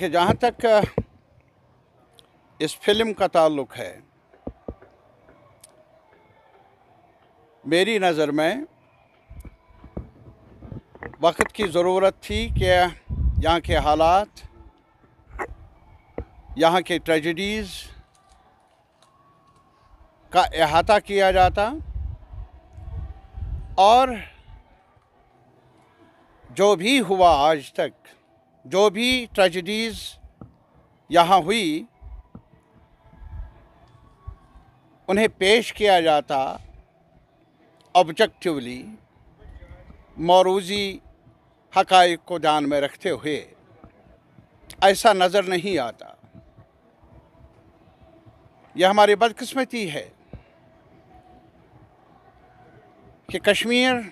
देखिए जहाँ तक इस फिल्म का ताल्लुक है मेरी नज़र में वक्त की ज़रूरत थी कि यहाँ के हालात यहाँ के ट्रेजडीज़ का अहाता किया जाता और जो भी हुआ आज तक जो भी ट्रेजिडीज़ यहाँ हुई उन्हें पेश किया जाता ऑब्जेक्टिवली मौरूजी हक़ को ध्यान में रखते हुए ऐसा नज़र नहीं आता यह हमारी बदकस्मती है कि कश्मीर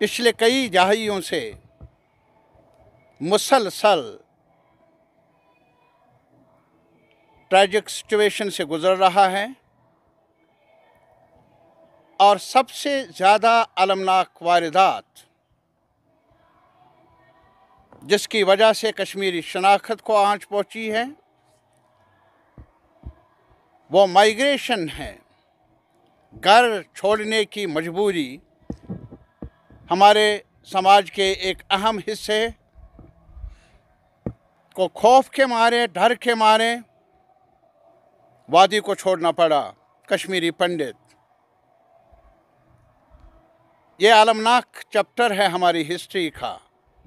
पिछले कई दहाइयों से मुसलसल ट्रैजिक सिचुएशन से गुज़र रहा है और सबसे ज़्यादा अलमनाक वारदात जिसकी वजह से कश्मीरी शनाख्त को आँच पहुँची है वो माइग्रेशन है घर छोड़ने की मजबूरी हमारे समाज के एक अहम हिस्से को खौफ के मारे डर के मारे वादी को छोड़ना पड़ा कश्मीरी पंडित ये आलमनाक चैप्टर है हमारी हिस्ट्री का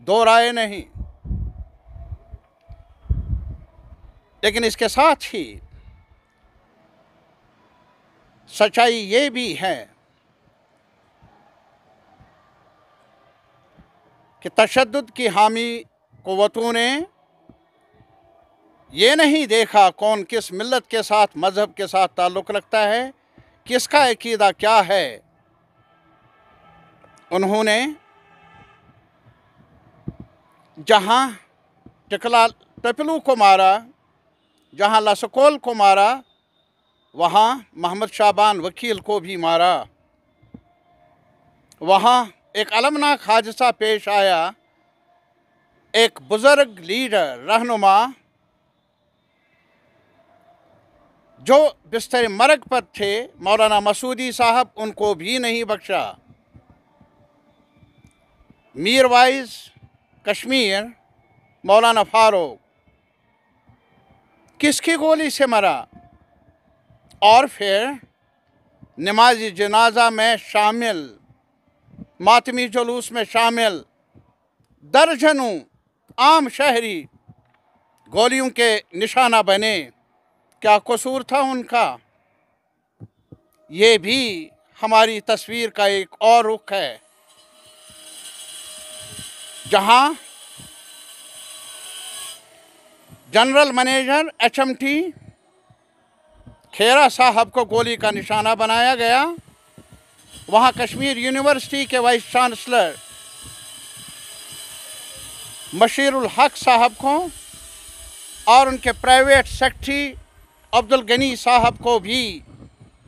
दो राय नहीं लेकिन इसके साथ ही सच्चाई ये भी है कि तशद की हामी कुतों ने ये नहीं देखा कौन किस मिलत के साथ मज़हब के साथ ताल्लुक़ रखता है किसका अकीदा क्या है उन्होंने जहाँ टिकला टपलू को मारा जहाँ लसकोल को मारा वहाँ मोहम्मद शाबान वकील को भी मारा वहाँ एक अलमनाक हादसा पेश आया एक बुज़ुर्ग लीडर रहनुमा जो बिस्तर मरग पर थे मौलाना मसूदी साहब उनको भी नहीं बख्शा मीर वाइज कश्मीर मौलाना फारूक किसकी गोली से मरा और फिर नमाज जनाजा में शामिल मातमी जुलूस में शामिल दर्जनों आम शहरी गोलियों के निशाना बने क्या कसूर था उनका ये भी हमारी तस्वीर का एक और रुख है जहां जनरल मैनेजर एचएमटी खेरा साहब को गोली का निशाना बनाया गया वहां कश्मीर यूनिवर्सिटी के वाइस चांसलर मशीरुल हक साहब को और उनके प्राइवेट सेक्रेटरी अब्दुल गनी साहब को भी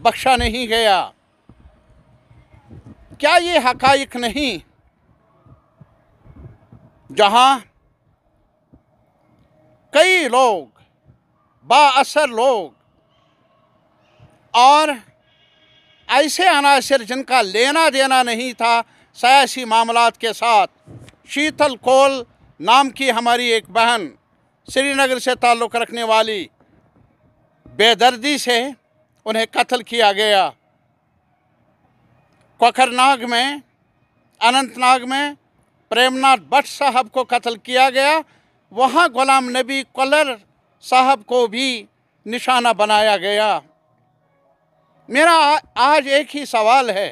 बख्शा नहीं गया क्या ये हकाइक नहीं जहां कई लोग बासर लोग और ऐसे अनासर जिनका लेना देना नहीं था सियासी मामला के साथ शीतल कोल नाम की हमारी एक बहन श्रीनगर से ताल्लुक़ रखने वाली बेदर्दी से उन्हें कत्ल किया गया कोखरनाग में अनंतनाग में प्रेमनाथ भट्ट साहब को कत्ल किया गया वहाँ गुलाम नबी कलर साहब को भी निशाना बनाया गया मेरा आज एक ही सवाल है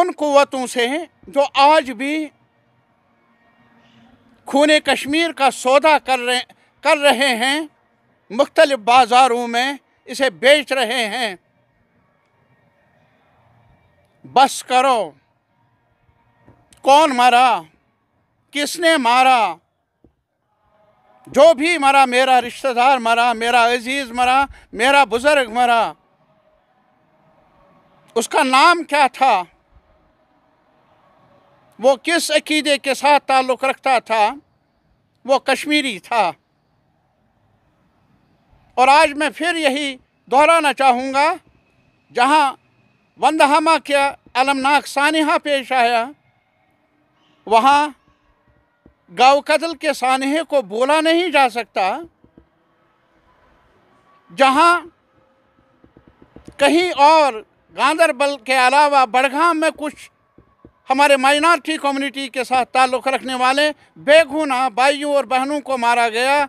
उन कुतों से जो आज भी खून कश्मीर का सौदा कर रहे कर रहे हैं मुख्तलिफ बाज़ारों में इसे बेच रहे हैं बस करो कौन मरा किसने मारा जो भी मरा मेरा रिश्तेदार मरा मेरा अजीज़ मरा मेरा बुज़ुर्ग मरा उसका नाम क्या था वो किस अकीदे के साथ ताल्लुक़ रखता था वो कश्मीरी था और आज मैं फिर यही दोहराना चाहूँगा जहाँ हमा के अलमनाक सानहा पेश आया वहाँ गाव कदल के सानहे को बोला नहीं जा सकता जहाँ कहीं और गांधरबल के अलावा बड़गाम में कुछ हमारे माइनॉरिटी कम्युनिटी के साथ ताल्लुक़ रखने वाले बेगुना भाइयों और बहनों को मारा गया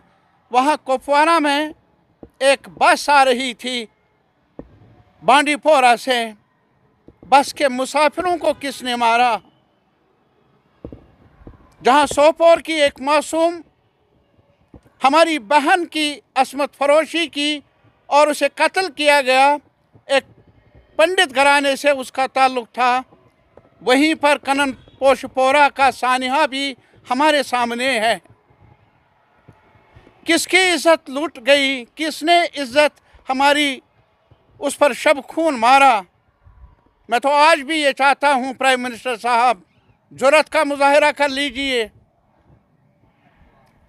वहाँ कुपवारा में एक बस आ रही थी बांडीपोरा से बस के मुसाफिरों को किसने मारा जहां सोपोर की एक मासूम हमारी बहन की असमत फरोशी की और उसे कत्ल किया गया एक पंडित घराने से उसका ताल्लुक था वहीं पर कनन पोशपोरा का सानहा भी हमारे सामने है किसकी इज़्ज़त लूट गई किसने इज़्ज़त हमारी उस पर शब खून मारा मैं तो आज भी ये चाहता हूँ प्राइम मिनिस्टर साहब जरूरत का मुजाहरा कर लीजिए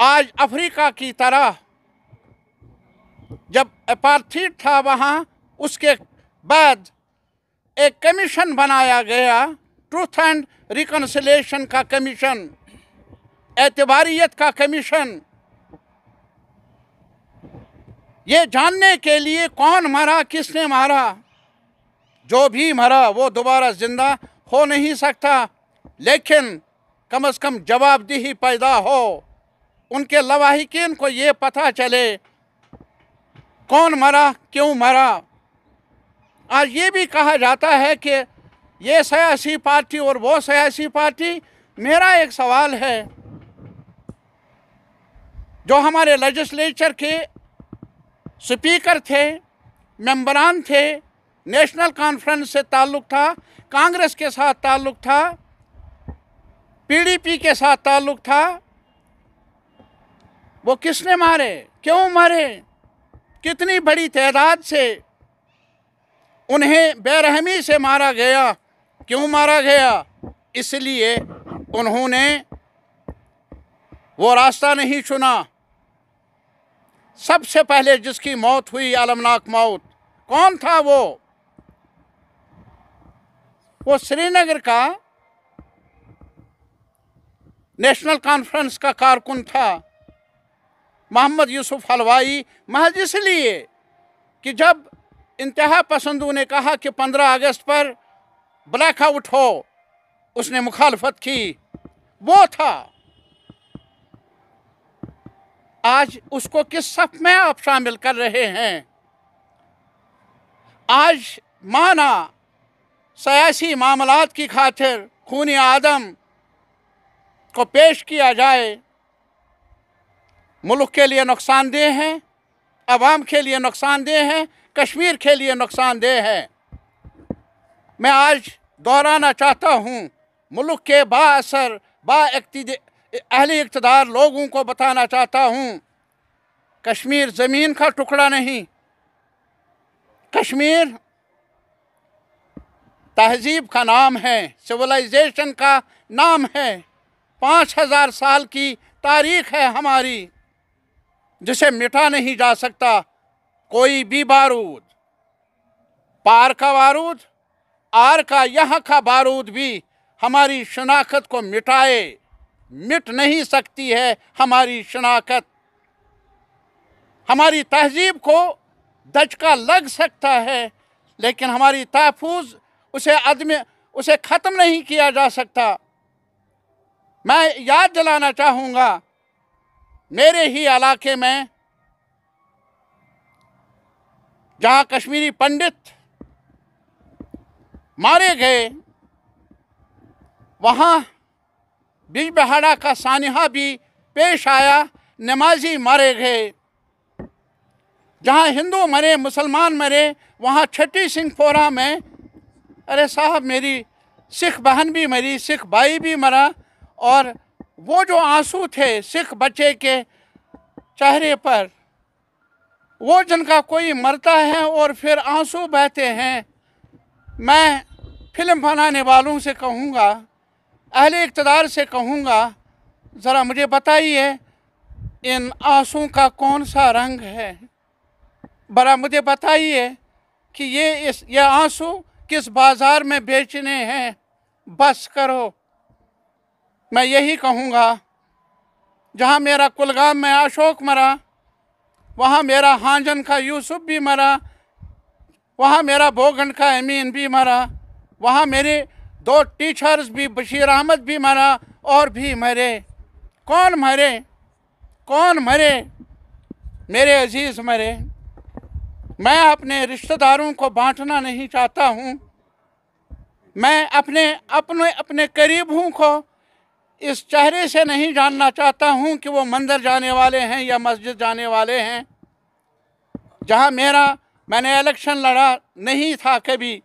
आज अफ्रीका की तरह जब अपार्थी था वहाँ उसके बाद एक कमीशन बनाया गया ट्रूथ एंड रिकनसलेशन का कमीशन एतबारीत का कमीशन ये जानने के लिए कौन मरा किसने मारा जो भी मरा वो दोबारा ज़िंदा हो नहीं सकता लेकिन कम अज़ कम जवाबदेही पैदा हो उनके लवाहिकीन को ये पता चले कौन मरा क्यों मरा आज ये भी कहा जाता है कि ये सियासी पार्टी और वो सियासी पार्टी मेरा एक सवाल है जो हमारे लेजिस्लेचर के स्पीकर थे मेंबरान थे नेशनल कॉन्फ्रेंस से ताल्लुक़ था कांग्रेस के साथ ताल्लुक़ था पीडीपी के साथ ताल्लुक़ था वो किसने मारे क्यों मारे कितनी बड़ी तादाद से उन्हें बेरहमी से मारा गया क्यों मारा गया इसलिए उन्होंने वो रास्ता नहीं चुना सबसे पहले जिसकी मौत हुई आलमनाक मौत कौन था वो वो श्रीनगर का नेशनल कॉन्फ्रेंस का कारकुन था मोहम्मद यूसुफ हलवाई महज इसलिए कि जब इंतहा पसंदों ने कहा कि 15 अगस्त पर ब्लैकआउट हो उसने मुखालफत की वो था आज उसको किस सफ में आप शामिल कर रहे हैं आज माना सियासी मामला की खातिर खून आदम को पेश किया जाए मुल्क के लिए नुकसानदेह हैं आवाम के लिए नुकसानदेह हैं कश्मीर के लिए नुकसानदेह हैं मैं आज दोहराना चाहता हूँ मुल्क के बासर बा अहली इकतदार लोगों को बताना चाहता हूँ कश्मीर ज़मीन का टुकड़ा नहीं कश्मीर तहजीब का नाम है सिविलाइजेशन का नाम है पाँच हज़ार साल की तारीख है हमारी जिसे मिटा नहीं जा सकता कोई भी बारूद पार का बारूद आर का यहाँ का बारूद भी हमारी शनाख्त को मिटाए मिट नहीं सकती है हमारी शनाखत हमारी तहजीब को दचका लग सकता है लेकिन हमारी तहफुज उसे अदम उसे ख़त्म नहीं किया जा सकता मैं याद दिलाना चाहूँगा मेरे ही इलाके में जहाँ कश्मीरी पंडित मारे गए वहाँ बिजबहड़ा का सानहा भी पेश आया नमाजी मारे गए जहाँ हिंदू मरे मुसलमान मरे वहाँ छठी सिंह फोरा में अरे साहब मेरी सिख बहन भी मरी सिख भाई भी मरा और वो जो आंसू थे सिख बच्चे के चेहरे पर वो जिनका कोई मरता है और फिर आंसू बहते हैं मैं फिल्म बनाने वालों से कहूँगा अहले इकतदार से कहूँगा ज़रा मुझे बताइए इन आंसू का कौन सा रंग है बड़ा मुझे बताइए कि ये इस ये आंसू किस बाज़ार में बेचने हैं बस करो मैं यही कहूँगा जहाँ मेरा कुलगाम में अशोक मरा वहाँ मेरा हांजन का यूसुफ भी मरा वहाँ मेरा भोगन का अमीन भी मरा वहाँ मेरे दो टीचर्स भी बशीर अहमद भी मरा और भी मरे कौन मरे कौन मरे मेरे अजीज़ मरे मैं अपने रिश्तेदारों को बांटना नहीं चाहता हूँ मैं अपने अपने अपने करीबों को इस चेहरे से नहीं जानना चाहता हूँ कि वो मंदिर जाने वाले हैं या मस्जिद जाने वाले हैं जहाँ मेरा मैंने इलेक्शन लड़ा नहीं था कभी